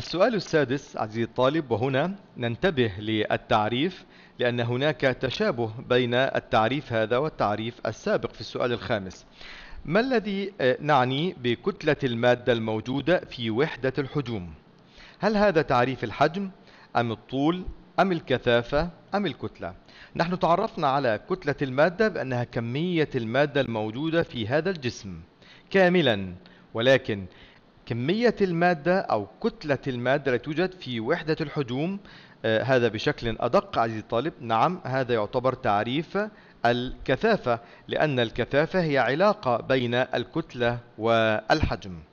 السؤال السادس عزيزي الطالب وهنا ننتبه للتعريف لأن هناك تشابه بين التعريف هذا والتعريف السابق في السؤال الخامس ما الذي آه، نعني بكتلة المادة الموجودة في وحدة الحجوم؟ هل هذا تعريف الحجم أم الطول أم الكثافة أم الكتلة؟ نحن تعرفنا على كتلة المادة بأنها كمية المادة الموجودة في هذا الجسم كاملا ولكن كمية المادة أو كتلة المادة التي توجد في وحدة الحجوم آه هذا بشكل أدق عزيزي الطالب نعم هذا يعتبر تعريف الكثافة لأن الكثافة هي علاقة بين الكتلة والحجم